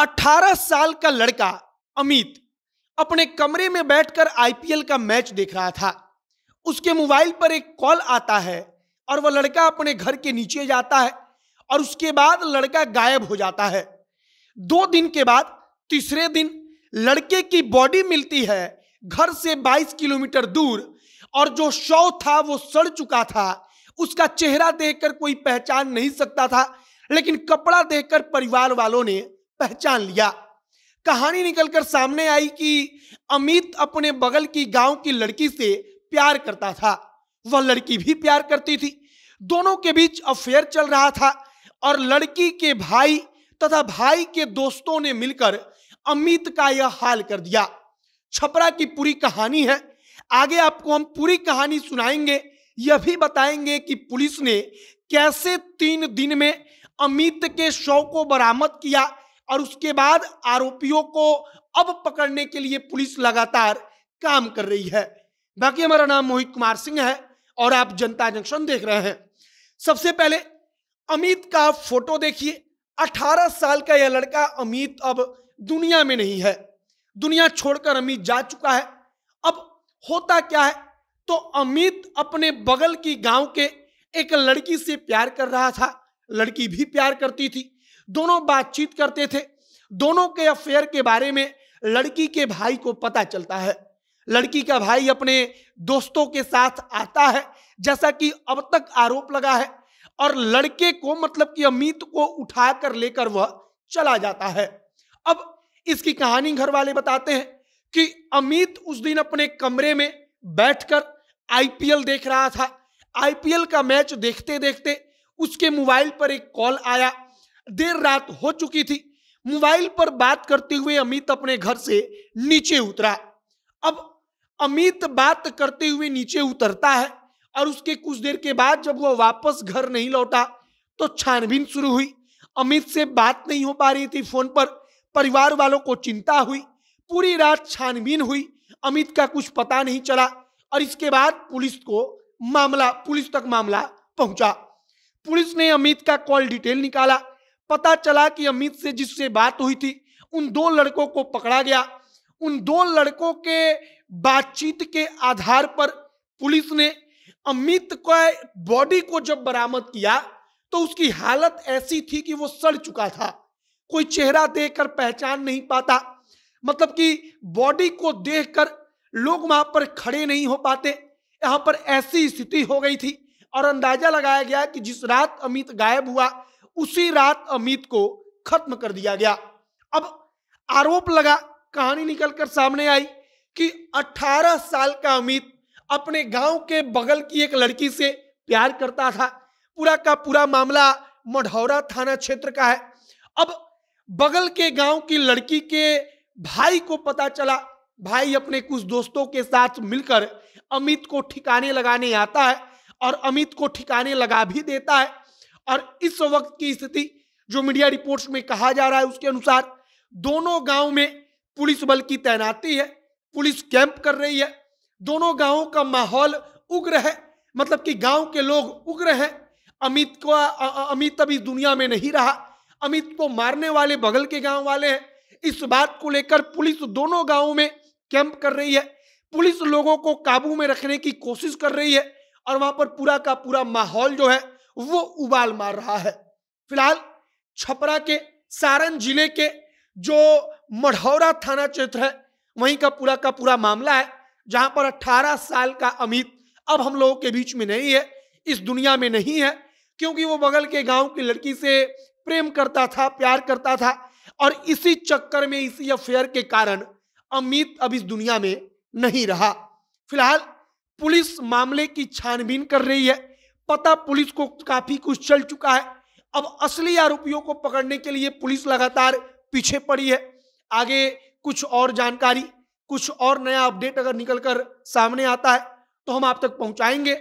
18 साल का लड़का अमित अपने कमरे में बैठकर आईपीएल का मैच देख रहा था उसके मोबाइल पर एक कॉल आता है और वह लड़का अपने घर के नीचे जाता है और उसके बाद लड़का गायब हो जाता है दो दिन के बाद तीसरे दिन लड़के की बॉडी मिलती है घर से 22 किलोमीटर दूर और जो शव था वो सड़ चुका था उसका चेहरा देखकर कोई पहचान नहीं सकता था लेकिन कपड़ा देखकर परिवार वालों ने पहचान लिया कहानी निकलकर सामने आई कि अमित अपने बगल की गांव की लड़की से प्यार करता था वह लड़की भी प्यार करती थी दोनों के बीच अफेयर चल रहा था और लड़की के भाई तथा भाई के दोस्तों ने मिलकर अमित का यह हाल कर दिया छपरा की पूरी कहानी है आगे आपको हम पूरी कहानी सुनाएंगे यह भी बताएंगे कि पुलिस ने कैसे तीन दिन में अमित के शव को बरामद किया और उसके बाद आरोपियों को अब पकड़ने के लिए पुलिस लगातार काम कर रही है बाकी हमारा नाम मोहित कुमार सिंह है और आप जनता जंक्शन देख रहे हैं सबसे पहले अमित का फोटो देखिए 18 साल का यह लड़का अमित अब दुनिया में नहीं है दुनिया छोड़कर अमित जा चुका है अब होता क्या है तो अमित अपने बगल की गांव के एक लड़की से प्यार कर रहा था लड़की भी प्यार करती थी दोनों बातचीत करते थे दोनों के अफेयर के बारे में लड़की के भाई को पता चलता है लड़की का भाई अपने दोस्तों के साथ आता है जैसा कि अब तक आरोप लगा है और लड़के को मतलब कि अमित को उठा कर लेकर वह चला जाता है अब इसकी कहानी घर वाले बताते हैं कि अमित उस दिन अपने कमरे में बैठकर आईपीएल देख रहा था आईपीएल का मैच देखते देखते उसके मोबाइल पर एक कॉल आया देर रात हो चुकी थी मोबाइल पर बात करते हुए अमित अपने घर से नीचे उतरा अब अमित बात करते हुए नीचे उतरता है और उसके कुछ देर के बाद जब वह वापस घर नहीं लौटा तो छानबीन शुरू हुई अमित से बात नहीं हो पा रही थी फोन पर परिवार वालों को चिंता हुई पूरी रात छानबीन हुई अमित का कुछ पता नहीं चला और इसके बाद पुलिस को मामला पुलिस तक मामला पहुंचा पुलिस ने अमित का कॉल डिटेल निकाला पता चला कि अमित से जिससे बात हुई थी उन दो लड़कों को पकड़ा गया उन दो लड़कों के बातचीत के आधार पर पुलिस ने अमित का बॉडी को जब बरामद किया तो उसकी हालत ऐसी थी कि वो सड़ चुका था कोई चेहरा देखकर पहचान नहीं पाता मतलब कि बॉडी को देखकर लोग वहां पर खड़े नहीं हो पाते यहां पर ऐसी स्थिति हो गई थी और अंदाजा लगाया गया कि जिस रात अमित गायब हुआ उसी रात अमित को खत्म कर दिया गया अब आरोप लगा कहानी निकलकर सामने आई कि 18 साल का अमित अपने गांव के बगल की एक लड़की से प्यार करता था पूरा का पूरा मामला मढ़ौरा थाना क्षेत्र का है अब बगल के गांव की लड़की के भाई को पता चला भाई अपने कुछ दोस्तों के साथ मिलकर अमित को ठिकाने लगाने आता है और अमित को ठिकाने लगा भी देता है और इस वक्त की स्थिति जो मीडिया रिपोर्ट्स में कहा जा रहा है उसके अनुसार दोनों गांव में पुलिस बल की तैनाती है पुलिस कैंप कर रही है दोनों गांवों का माहौल उग्र है मतलब कि गांव के लोग उग्र हैं अमित को अमित अब इस दुनिया में नहीं रहा अमित को मारने वाले बगल के गांव वाले हैं इस बात को लेकर पुलिस दोनों गांवों में कैंप कर रही है पुलिस लोगों को काबू में रखने की कोशिश कर रही है और वहां पर पूरा का पूरा माहौल जो है वो उबाल मार रहा है फिलहाल छपरा के सारण जिले के जो मढ़ौरा थाना क्षेत्र है वहीं का पूरा का पूरा मामला है जहां पर 18 साल का अमित अब हम लोगों के बीच में नहीं है इस दुनिया में नहीं है क्योंकि वो बगल के गांव की लड़की से प्रेम करता था प्यार करता था और इसी चक्कर में इसी अफेयर के कारण अमित अब इस दुनिया में नहीं रहा फिलहाल पुलिस मामले की छानबीन कर रही है पता पुलिस को काफी कुछ चल चुका है अब असली आरोपियों को पकड़ने के लिए पुलिस लगातार पीछे पड़ी है आगे कुछ और जानकारी कुछ और नया अपडेट अगर निकलकर सामने आता है तो हम आप तक पहुंचाएंगे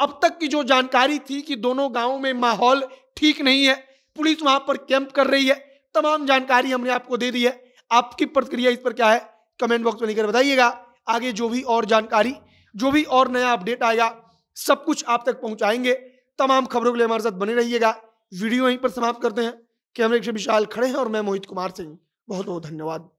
अब तक की जो जानकारी थी कि दोनों गांवों में माहौल ठीक नहीं है पुलिस वहां पर कैंप कर रही है तमाम जानकारी हमने आपको दे दी है आपकी प्रतिक्रिया इस पर क्या है कमेंट बॉक्स में लेकर बताइएगा आगे जो भी और जानकारी जो भी और नया अपडेट आएगा सब कुछ आप तक पहुंचाएंगे तमाम खबरों के लिए हमारे साथ बने रहिएगा वीडियो यहीं पर समाप्त करते हैं कैमरे के विशाल खड़े हैं और मैं मोहित कुमार सिंह बहुत बहुत धन्यवाद